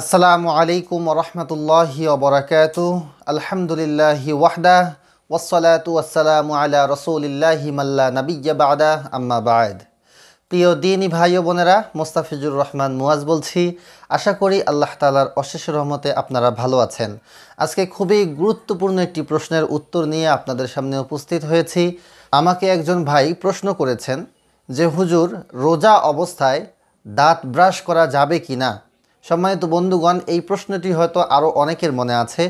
আসসালামু আলাইকুম রহমতুল্লাহি অবরাকাত আলহামদুলিল্লাহি ওয়াহদা ওসলাত আসসালামু আলা রসুলিল্লাহি মাল্লা নবীবাদা আম্মা বায়দ প্রিয় দিনী ভাই বোনেরা মোস্তাফিজুর রহমান মুয়াজ বলছি আশা করি আল্লাহ তালার অশেষ রহমতে আপনারা ভালো আছেন আজকে খুবই গুরুত্বপূর্ণ একটি প্রশ্নের উত্তর নিয়ে আপনাদের সামনে উপস্থিত হয়েছি আমাকে একজন ভাই প্রশ্ন করেছেন যে হুজুর রোজা অবস্থায় দাঁত ব্রাশ করা যাবে কি না সম্মানিত বন্ধুগণ এই প্রশ্নটি হয়তো আরও অনেকের মনে আছে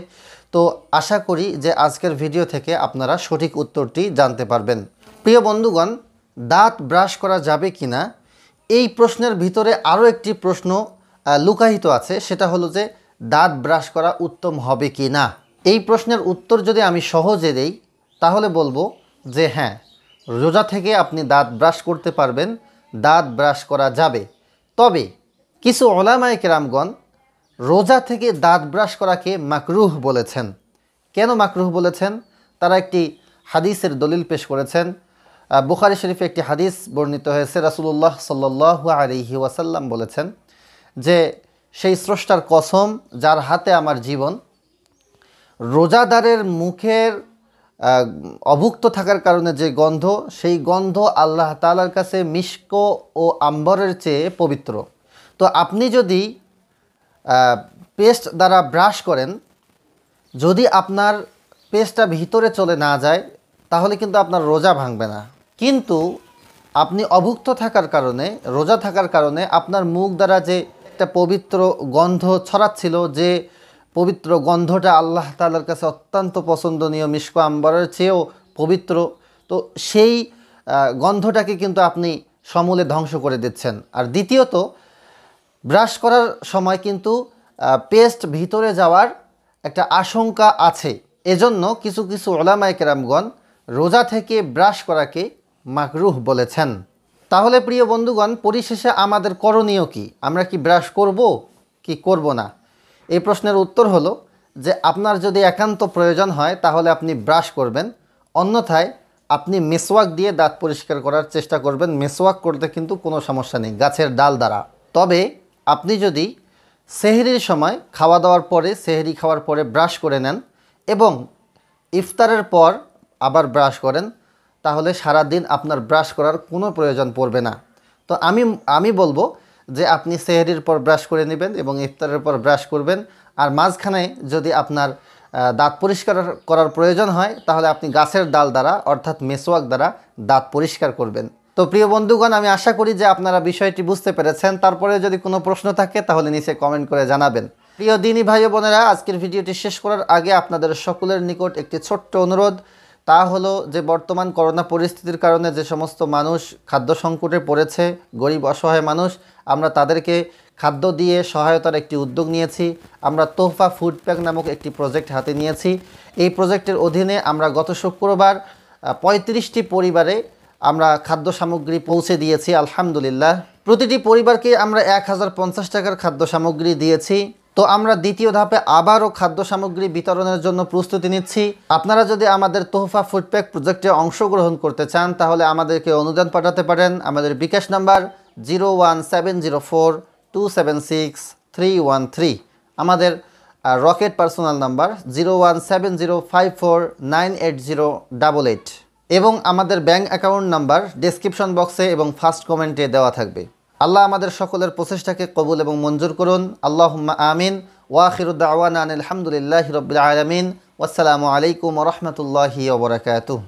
তো আশা করি যে আজকের ভিডিও থেকে আপনারা সঠিক উত্তরটি জানতে পারবেন প্রিয় বন্ধুগণ দাঁত ব্রাশ করা যাবে কি না এই প্রশ্নের ভিতরে আরও একটি প্রশ্ন লুকাহিত আছে সেটা হলো যে দাঁত ব্রাশ করা উত্তম হবে কি না এই প্রশ্নের উত্তর যদি আমি সহজে দেই তাহলে বলবো যে হ্যাঁ রোজা থেকে আপনি দাঁত ব্রাশ করতে পারবেন দাঁত ব্রাশ করা যাবে তবে কিছু ওলামায় কেরামগণ রোজা থেকে দাঁত ব্রাশ করাকে মাকরুহ বলেছেন কেন মাকরুহ বলেছেন তারা একটি হাদিসের দলিল পেশ করেছেন বুখারি শরীফে একটি হাদিস বর্ণিত হয়েছে রাসুলুল্লাহ সাল্লু আলিহি ওয়াসাল্লাম বলেছেন যে সেই স্রষ্টার কসম যার হাতে আমার জীবন রোজাদারের মুখের অভুক্ত থাকার কারণে যে গন্ধ সেই গন্ধ আল্লাহ তালার কাছে মিস্ক ও আম্বরের চেয়ে পবিত্র তো আপনি যদি পেস্ট দ্বারা ব্রাশ করেন যদি আপনার পেস্টটা ভিতরে চলে না যায় তাহলে কিন্তু আপনার রোজা ভাঙবে না কিন্তু আপনি অভুক্ত থাকার কারণে রোজা থাকার কারণে আপনার মুখ দ্বারা যে একটা পবিত্র গন্ধ ছড়াচ্ছিল যে পবিত্র গন্ধটা আল্লাহ তালার কাছে অত্যন্ত পছন্দনীয় মিশক আম্বরের চেয়েও পবিত্র তো সেই গন্ধটাকে কিন্তু আপনি সমূলে ধ্বংস করে দিচ্ছেন আর দ্বিতীয়ত ব্রাশ করার সময় কিন্তু পেস্ট ভিতরে যাওয়ার একটা আশঙ্কা আছে এজন্য কিছু কিছু ওলামায় কেরামগণ রোজা থেকে ব্রাশ করাকে মাকরুহ বলেছেন তাহলে প্রিয় বন্ধুগণ পরিশেষে আমাদের করণীয় কি আমরা কি ব্রাশ করব কি করব না এই প্রশ্নের উত্তর হলো যে আপনার যদি একান্ত প্রয়োজন হয় তাহলে আপনি ব্রাশ করবেন অন্যথায় আপনি মেসওয়াক দিয়ে দাঁত পরিষ্কার করার চেষ্টা করবেন মেসওয়াক করতে কিন্তু কোনো সমস্যা নেই গাছের ডাল দ্বারা তবে আপনি যদি সেহরির সময় খাওয়া দাওয়ার পরে সেহরি খাওয়ার পরে ব্রাশ করে নেন এবং ইফতারের পর আবার ব্রাশ করেন তাহলে সারা দিন আপনার ব্রাশ করার কোনো প্রয়োজন পড়বে না তো আমি আমি বলবো যে আপনি সেহরির পর ব্রাশ করে নেবেন এবং ইফতারের পর ব্রাশ করবেন আর মাঝখানে যদি আপনার দাঁত পরিষ্কার করার প্রয়োজন হয় তাহলে আপনি গাছের ডাল দ্বারা অর্থাৎ মেসোয়াক দ্বারা দাঁত পরিষ্কার করবেন তো প্রিয় বন্ধুগণ আমি আশা করি যে আপনারা বিষয়টি বুঝতে পেরেছেন তারপরে যদি কোনো প্রশ্ন থাকে তাহলে নিচে কমেন্ট করে জানাবেন প্রিয় দিনী ভাই বোনেরা আজকের ভিডিওটি শেষ করার আগে আপনাদের সকলের নিকট একটি ছোট্ট অনুরোধ তা হলো যে বর্তমান করোনা পরিস্থিতির কারণে যে সমস্ত মানুষ খাদ্য সংকটে পড়েছে গরিব অসহায় মানুষ আমরা তাদেরকে খাদ্য দিয়ে সহায়তার একটি উদ্যোগ নিয়েছি আমরা তোহফা ফুড প্যাক নামক একটি প্রজেক্ট হাতে নিয়েছি এই প্রজেক্টের অধীনে আমরা গত শুক্রবার পঁয়ত্রিশটি পরিবারে আমরা খাদ্য সামগ্রী পৌঁছে দিয়েছি আলহামদুলিল্লাহ প্রতিটি পরিবারকে আমরা এক হাজার পঞ্চাশ টাকার খাদ্য সামগ্রী দিয়েছি তো আমরা দ্বিতীয় ধাপে আবারও খাদ্য সামগ্রী বিতরণের জন্য প্রস্তুতি নিচ্ছি আপনারা যদি আমাদের তোহফা ফুডপ্যাক প্রজেক্টে অংশগ্রহণ করতে চান তাহলে আমাদেরকে অনুদান পাঠাতে পারেন আমাদের bKash number zero one seven zero four two seven six three one three আমাদের Rocket personal number zero one seven zero five four nine eight zero double eight এবং আমাদের ব্যাঙ্ক অ্যাকাউন্ট নাম্বার ডিসক্রিপশন বক্সে এবং ফার্স্ট কমেন্টে দেওয়া থাকবে আল্লাহ আমাদের সকলের প্রচেষ্টাকে কবুল এবং মঞ্জুর করুন আল্লাহ আমিন ওয়াহিরুদ্দাওয়ান আলহামদুলিল্লাহ রবিল আসসালামু আলাইকুম রহমতুল্লাহি ওবরাকাতুহ